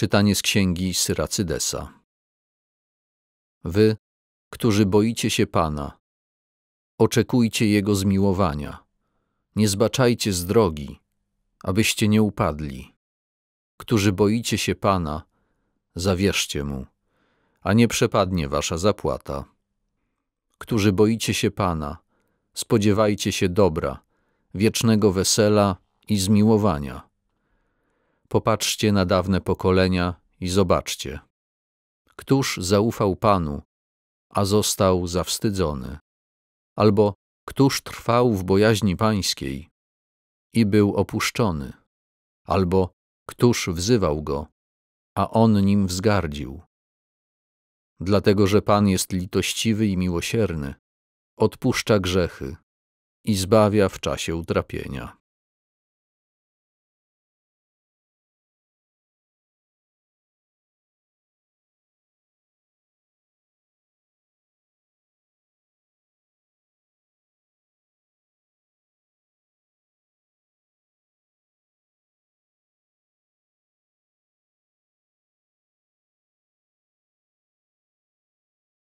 Czytanie z księgi Syracydesa. Wy, którzy boicie się Pana, oczekujcie Jego zmiłowania. Nie zbaczajcie z drogi, abyście nie upadli. Którzy boicie się Pana, zawierzcie Mu, a nie przepadnie wasza zapłata. Którzy boicie się Pana, spodziewajcie się dobra, wiecznego wesela i zmiłowania Popatrzcie na dawne pokolenia i zobaczcie. Któż zaufał Panu, a został zawstydzony? Albo któż trwał w bojaźni pańskiej i był opuszczony? Albo któż wzywał go, a on nim wzgardził? Dlatego, że Pan jest litościwy i miłosierny, odpuszcza grzechy i zbawia w czasie utrapienia.